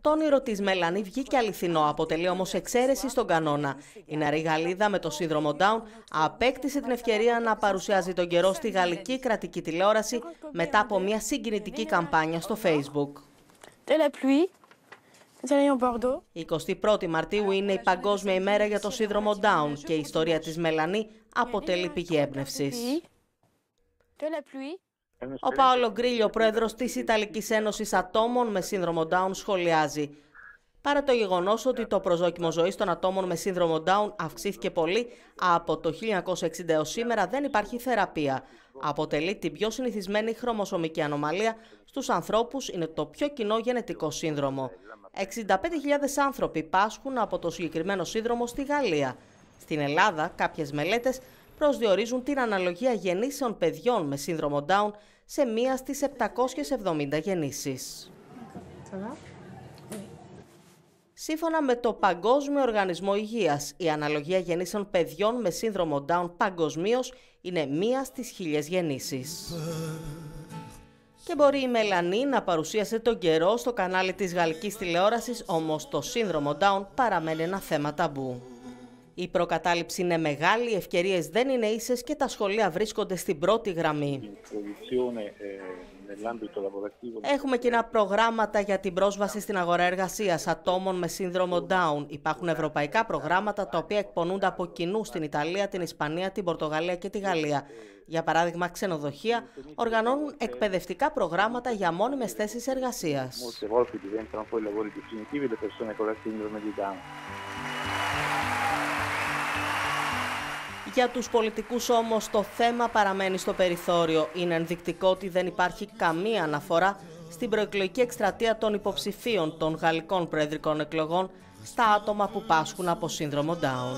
Το όνειρο της Μελανή βγήκε αληθινό, αποτελεί όμως εξαίρεση στον κανόνα. Η Ναρή Γαλλίδα με το σύνδρομο Down απέκτησε την ευκαιρία να παρουσιάζει τον καιρό στη γαλλική κρατική τηλεόραση μετά από μια συγκινητική καμπάνια στο Facebook. Η 21η Μαρτίου είναι η Παγκόσμια ημέρα για το σύνδρομο Down και η ιστορία της Μελανή αποτελεί πηγή έμπνευσης. Ο Παόλο Γκρίλιο, πρόεδρος της Ιταλική Ένωσης Ατόμων με Σύνδρομο Down, σχολιάζει. Παρά το γεγονός ότι το προσδόκιμο ζωής των ατόμων με σύνδρομο Down αυξήθηκε πολύ, από το 1960 έως σήμερα δεν υπάρχει θεραπεία. Αποτελεί την πιο συνηθισμένη χρωμοσωμική ανομαλία στους ανθρώπους, είναι το πιο κοινό γενετικό σύνδρομο. 65.000 άνθρωποι πάσχουν από το συγκεκριμένο σύνδρομο στη Γαλλία. Στην Ελλάδα, κάποιες μελέτες προσδιορίζουν την αναλογία γεννήσεων παιδιών με σύνδρομο Down σε μία στις 770 γεννήσεις. Σύμφωνα με το Παγκόσμιο Οργανισμό Υγείας, η αναλογία γεννήσεων παιδιών με σύνδρομο Down παγκοσμίως είναι μία στις χίλιες γεννήσεις. Και μπορεί η Μελανή να παρουσίασε τον καιρό στο κανάλι της γαλλικής τηλεόρασης, όμως το σύνδρομο Down παραμένει ένα θέμα ταμπού. Η προκατάληψη είναι μεγάλη, οι ευκαιρίες δεν είναι ίσες και τα σχολεία βρίσκονται στην πρώτη γραμμή. Ε, ε, Έχουμε κοινά προγράμματα για την πρόσβαση στην αγορά εργασίας ατόμων με σύνδρομο Down. Υπάρχουν ευρωπαϊκά προγράμματα τα οποία εκπονούνται από κοινού στην Ιταλία, την Ισπανία, την Πορτογαλία και τη Γαλλία. Για παράδειγμα, ξενοδοχεία οργανώνουν εκπαιδευτικά προγράμματα για μόνιμες θέσεις εργασίας. για τους πολιτικούς όμως το θέμα παραμένει στο περιθώριο. Είναι ενδεικτικό ότι δεν υπάρχει καμία αναφορά στην προεκλογική εκστρατεία των υποψηφίων των γαλλικών προεδρικών εκλογών στα άτομα που πάσχουν από σύνδρομο Down.